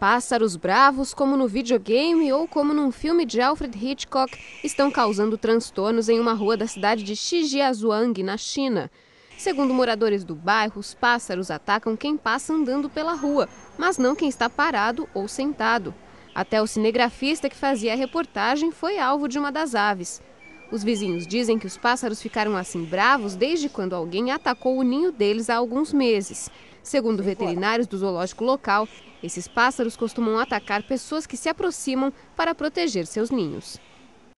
Pássaros bravos, como no videogame ou como num filme de Alfred Hitchcock, estão causando transtornos em uma rua da cidade de Shijiazhuang, na China. Segundo moradores do bairro, os pássaros atacam quem passa andando pela rua, mas não quem está parado ou sentado. Até o cinegrafista que fazia a reportagem foi alvo de uma das aves. Os vizinhos dizem que os pássaros ficaram assim bravos desde quando alguém atacou o ninho deles há alguns meses. Segundo veterinários do zoológico local, esses pássaros costumam atacar pessoas que se aproximam para proteger seus ninhos.